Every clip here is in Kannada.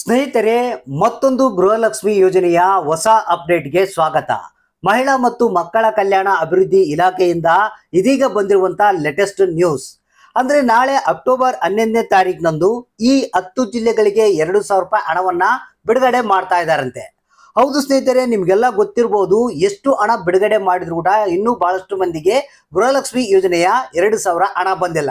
ಸ್ನೇಹಿತರೆ ಮತ್ತೊಂದು ಗೃಹಲಕ್ಷ್ಮಿ ಯೋಜನೆಯ ಹೊಸ ಅಪ್ಡೇಟ್ಗೆ ಸ್ವಾಗತ ಮಹಿಳಾ ಮತ್ತು ಮಕ್ಕಳ ಕಲ್ಯಾಣ ಅಭಿವೃದ್ಧಿ ಇಲಾಖೆಯಿಂದ ಇದೀಗ ಬಂದಿರುವಂತಹ ಲೇಟೆಸ್ಟ್ ನ್ಯೂಸ್ ಅಂದ್ರೆ ನಾಳೆ ಅಕ್ಟೋಬರ್ ಹನ್ನೊಂದನೇ ತಾರೀಕಿನಂದು ಈ ಹತ್ತು ಜಿಲ್ಲೆಗಳಿಗೆ ಎರಡು ಸಾವಿರ ರೂಪಾಯಿ ಹಣವನ್ನ ಬಿಡುಗಡೆ ಮಾಡ್ತಾ ಇದ್ದಾರಂತೆ ಹೌದು ಸ್ನೇಹಿತರೆ ನಿಮ್ಗೆಲ್ಲ ಗೊತ್ತಿರಬಹುದು ಎಷ್ಟು ಹಣ ಬಿಡುಗಡೆ ಮಾಡಿದ್ರು ಕೂಡ ಇನ್ನೂ ಬಹಳಷ್ಟು ಮಂದಿಗೆ ಗೃಹಲಕ್ಷ್ಮಿ ಯೋಜನೆಯ ಎರಡು ಸಾವಿರ ಹಣ ಬಂದಿಲ್ಲ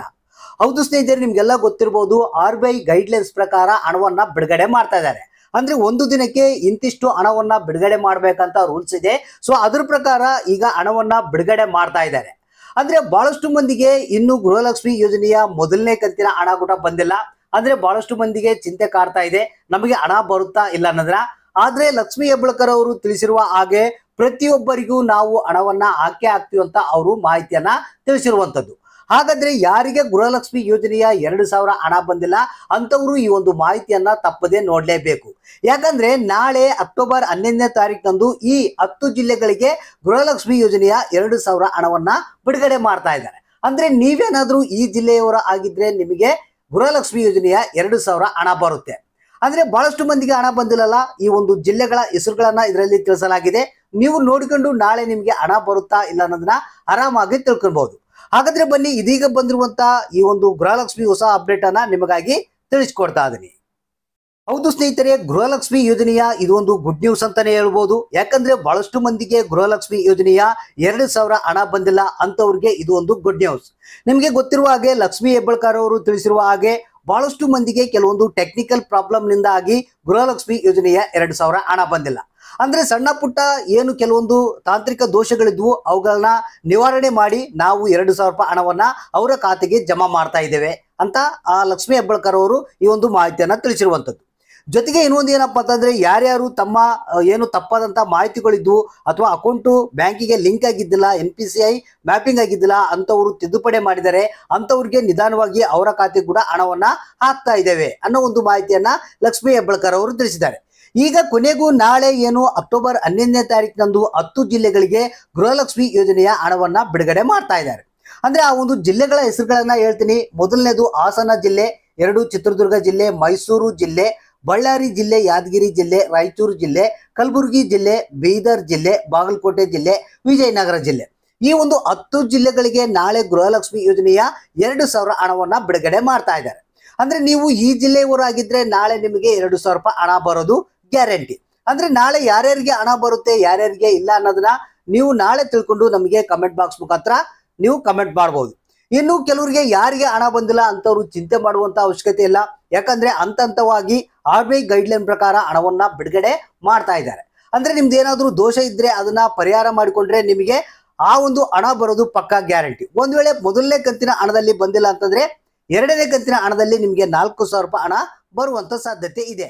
ಹೌದು ಸ್ನೇಹಿತರೆ ನಿಮ್ಗೆಲ್ಲ ಗೊತ್ತಿರಬಹುದು ಆರ್ ಬಿ ಐ ಗೈಡ್ಲೈನ್ಸ್ ಪ್ರಕಾರ ಹಣವನ್ನ ಬಿಡುಗಡೆ ಮಾಡ್ತಾ ಇದ್ದಾರೆ ಅಂದ್ರೆ ಒಂದು ದಿನಕ್ಕೆ ಇಂತಿಷ್ಟು ಹಣವನ್ನ ಬಿಡುಗಡೆ ಮಾಡ್ಬೇಕಂತ ರೂಲ್ಸ್ ಇದೆ ಸೊ ಅದ್ರ ಪ್ರಕಾರ ಈಗ ಹಣವನ್ನ ಬಿಡುಗಡೆ ಮಾಡ್ತಾ ಇದ್ದಾರೆ ಅಂದ್ರೆ ಬಹಳಷ್ಟು ಮಂದಿಗೆ ಇನ್ನು ಗೃಹಲಕ್ಷ್ಮಿ ಯೋಜನೆಯ ಮೊದಲನೇ ಕಂತಿನ ಹಣ ಕೂಡ ಬಂದಿಲ್ಲ ಅಂದ್ರೆ ಬಹಳಷ್ಟು ಮಂದಿಗೆ ಚಿಂತೆ ಕಾಡ್ತಾ ಇದೆ ನಮಗೆ ಹಣ ಬರುತ್ತಾ ಇಲ್ಲ ಅನ್ನೋದ್ರ ಆದ್ರೆ ಲಕ್ಷ್ಮಿ ಹೆಬ್ಬಳ್ಕರ್ ಅವರು ತಿಳಿಸಿರುವ ಹಾಗೆ ಪ್ರತಿಯೊಬ್ಬರಿಗೂ ನಾವು ಹಣವನ್ನ ಹಾಕಿ ಹಾಕ್ತಿವಿ ಅಂತ ಅವರು ಮಾಹಿತಿಯನ್ನ ತಿಳಿಸಿರುವಂತದ್ದು ಹಾಗಾದ್ರೆ ಯಾರಿಗೆ ಗೃಹಲಕ್ಷ್ಮಿ ಯೋಜನೆಯ ಎರಡು ಸಾವಿರ ಹಣ ಬಂದಿಲ್ಲ ಅಂತವರು ಈ ಒಂದು ಮಾಹಿತಿಯನ್ನ ತಪ್ಪದೆ ನೋಡ್ಲೇಬೇಕು ಯಾಕಂದ್ರೆ ನಾಳೆ ಅಕ್ಟೋಬರ್ ಹನ್ನೊಂದನೇ ತಾರೀಕಂದು ಈ ಹತ್ತು ಜಿಲ್ಲೆಗಳಿಗೆ ಗೃಹಲಕ್ಷ್ಮಿ ಯೋಜನೆಯ ಎರಡು ಸಾವಿರ ಹಣವನ್ನ ಬಿಡುಗಡೆ ಮಾಡ್ತಾ ಇದ್ದಾರೆ ಅಂದ್ರೆ ನೀವೇನಾದ್ರೂ ಈ ಜಿಲ್ಲೆಯವರ ಆಗಿದ್ರೆ ನಿಮಗೆ ಗೃಹಲಕ್ಷ್ಮಿ ಯೋಜನೆಯ ಎರಡು ಸಾವಿರ ಹಣ ಬರುತ್ತೆ ಅಂದ್ರೆ ಬಹಳಷ್ಟು ಮಂದಿಗೆ ಹಣ ಬಂದಿಲ್ಲಲ್ಲ ಈ ಒಂದು ಜಿಲ್ಲೆಗಳ ಹೆಸರುಗಳನ್ನ ಇದರಲ್ಲಿ ತಿಳಿಸಲಾಗಿದೆ ನೀವು ನೋಡಿಕೊಂಡು ನಾಳೆ ನಿಮಗೆ ಹಣ ಬರುತ್ತಾ ಇಲ್ಲ ಅನ್ನೋದನ್ನ ಆರಾಮಾಗಿ ತಿಳ್ಕೊಬಹುದು ಹಾಗಾದ್ರೆ ಬನ್ನಿ ಇದೀಗ ಬಂದಿರುವಂತಹ ಈ ಒಂದು ಗೃಹಲಕ್ಷ್ಮಿ ಹೊಸ ಅಪ್ಡೇಟ್ ಅನ್ನ ನಿಮಗಾಗಿ ತಿಳಿಸ್ಕೊಡ್ತಾ ಇದ್ದೀನಿ ಹೌದು ಸ್ನೇಹಿತರೆ ಗೃಹಲಕ್ಷ್ಮಿ ಯೋಜನೆಯ ಇದೊಂದು ಗುಡ್ ನ್ಯೂಸ್ ಅಂತಾನೆ ಹೇಳ್ಬೋದು ಯಾಕಂದ್ರೆ ಬಹಳಷ್ಟು ಮಂದಿಗೆ ಗೃಹಲಕ್ಷ್ಮಿ ಯೋಜನೆಯ ಎರಡು ಸಾವಿರ ಹಣ ಬಂದಿಲ್ಲ ಅಂತವ್ರಿಗೆ ಇದು ಒಂದು ಗುಡ್ ನ್ಯೂಸ್ ನಿಮಗೆ ಗೊತ್ತಿರುವ ಹಾಗೆ ಲಕ್ಷ್ಮಿ ಹೆಬ್ಬಳ್ಕರ್ ಅವರು ತಿಳಿಸಿರುವ ಹಾಗೆ ಬಹಳಷ್ಟು ಮಂದಿಗೆ ಕೆಲವೊಂದು ಟೆಕ್ನಿಕಲ್ ಪ್ರಾಬ್ಲಮ್ ನಿಂದಾಗಿ ಗೃಹಲಕ್ಷ್ಮಿ ಯೋಜನೆಯ ಎರಡು ಸಾವಿರ ಹಣ ಬಂದಿಲ್ಲ ಅಂದ್ರೆ ಸಣ್ಣ ಪುಟ್ಟ ಏನು ಕೆಲವೊಂದು ತಾಂತ್ರಿಕ ದೋಷಗಳಿದ್ವು ಅವುಗಳನ್ನ ನಿವಾರಣೆ ಮಾಡಿ ನಾವು ಎರಡು ಸಾವಿರ ರೂಪಾಯಿ ಹಣವನ್ನ ಅವರ ಖಾತೆಗೆ ಜಮಾ ಮಾಡ್ತಾ ಇದ್ದೇವೆ ಅಂತ ಆ ಲಕ್ಷ್ಮೀ ಹೆಬ್ಬಳ್ಕರ್ ಅವರು ಈ ಒಂದು ಮಾಹಿತಿಯನ್ನ ತಿಳಿಸಿರುವಂತದ್ದು ಜೊತೆಗೆ ಇನ್ನೊಂದು ಏನಪ್ಪಾ ಅಂತಂದ್ರೆ ಯಾರ್ಯಾರು ತಮ್ಮ ಏನು ತಪ್ಪಾದಂತ ಮಾಹಿತಿಗಳಿದ್ವು ಅಥವಾ ಅಕೌಂಟು ಬ್ಯಾಂಕಿಗೆ ಲಿಂಕ್ ಆಗಿದ್ದಿಲ್ಲ N P C I mapping ಆಗಿದ್ದಿಲ್ಲ ಅಂತವರು ತಿದ್ದುಪಡಿ ಮಾಡಿದರೆ ಅಂತವ್ರಿಗೆ ನಿಧಾನವಾಗಿ ಅವರ ಖಾತೆ ಕೂಡ ಹಣವನ್ನ ಹಾಕ್ತಾ ಇದ್ದೇವೆ ಅನ್ನೋ ಒಂದು ಮಾಹಿತಿಯನ್ನ ಲಕ್ಷ್ಮೀ ಹೆಬ್ಬಳ್ಕರ್ ಅವರು ತಿಳಿಸಿದ್ದಾರೆ ಈಗ ಕೊನೆಗೂ ನಾಳೆ ಏನು ಅಕ್ಟೋಬರ್ ಹನ್ನೊಂದನೇ ತಾರೀಕಿನಂದು ಹತ್ತು ಜಿಲ್ಲೆಗಳಿಗೆ ಗೃಹಲಕ್ಷ್ಮಿ ಯೋಜನೆಯ ಹಣವನ್ನ ಬಿಡುಗಡೆ ಮಾಡ್ತಾ ಇದ್ದಾರೆ ಅಂದ್ರೆ ಆ ಒಂದು ಜಿಲ್ಲೆಗಳ ಹೆಸರುಗಳನ್ನ ಹೇಳ್ತೀನಿ ಮೊದಲನೇದು ಹಾಸನ ಜಿಲ್ಲೆ ಎರಡು ಚಿತ್ರದುರ್ಗ ಜಿಲ್ಲೆ ಮೈಸೂರು ಜಿಲ್ಲೆ ಬಳ್ಳಾರಿ ಜಿಲ್ಲೆ ಯಾದಗಿರಿ ಜಿಲ್ಲೆ ರಾಯಚೂರು ಜಿಲ್ಲೆ ಕಲಬುರಗಿ ಜಿಲ್ಲೆ ಬೀದರ್ ಜಿಲ್ಲೆ ಬಾಗಲಕೋಟೆ ಜಿಲ್ಲೆ ವಿಜಯನಗರ ಜಿಲ್ಲೆ ಈ ಒಂದು ಹತ್ತು ಜಿಲ್ಲೆಗಳಿಗೆ ನಾಳೆ ಗೃಹಲಕ್ಷ್ಮಿ ಯೋಜನೆಯ ಎರಡು ಸಾವಿರ ಹಣವನ್ನ ಬಿಡುಗಡೆ ಮಾಡ್ತಾ ಇದ್ದಾರೆ ಅಂದ್ರೆ ನೀವು ಈ ಜಿಲ್ಲೆಯವರಾಗಿದ್ರೆ ಆಗಿದ್ರೆ ನಾಳೆ ನಿಮಗೆ ಎರಡು ಸಾವಿರ ರೂಪಾಯಿ ಹಣ ಬರೋದು ಗ್ಯಾರಂಟಿ ಅಂದ್ರೆ ನಾಳೆ ಯಾರ್ಯಾರಿಗೆ ಹಣ ಬರುತ್ತೆ ಯಾರ್ಯಾರಿಗೆ ಇಲ್ಲ ಅನ್ನೋದನ್ನ ನೀವು ನಾಳೆ ತಿಳ್ಕೊಂಡು ನಮಗೆ ಕಮೆಂಟ್ ಬಾಕ್ಸ್ ಮುಖಾಂತರ ನೀವು ಕಮೆಂಟ್ ಮಾಡ್ಬೋದು ಇನ್ನು ಕೆಲವರಿಗೆ ಯಾರಿಗೆ ಹಣ ಬಂದಿಲ್ಲ ಅಂತವ್ರು ಚಿಂತೆ ಮಾಡುವಂತ ಅವಶ್ಯಕತೆ ಇಲ್ಲ ಯಾಕಂದ್ರೆ ಹಂತವಾಗಿ ಆರ್ ಬಿ ಐ ಗೈಡ್ಲೈನ್ ಪ್ರಕಾರ ಹಣವನ್ನ ಬಿಡುಗಡೆ ಮಾಡ್ತಾ ಇದ್ದಾರೆ ಅಂದ್ರೆ ನಿಮ್ದು ದೋಷ ಇದ್ರೆ ಅದನ್ನ ಪರಿಹಾರ ಮಾಡಿಕೊಂಡ್ರೆ ನಿಮಗೆ ಆ ಒಂದು ಹಣ ಬರೋದು ಪಕ್ಕಾ ಗ್ಯಾರಂಟಿ ಒಂದ್ ವೇಳೆ ಮೊದಲನೇ ಕಂತಿನ ಹಣದಲ್ಲಿ ಬಂದಿಲ್ಲ ಅಂತಂದ್ರೆ ಎರಡನೇ ಕಂತಿನ ಹಣದಲ್ಲಿ ನಿಮಗೆ ನಾಲ್ಕು ಸಾವಿರ ರೂಪಾಯಿ ಹಣ ಬರುವಂತ ಸಾಧ್ಯತೆ ಇದೆ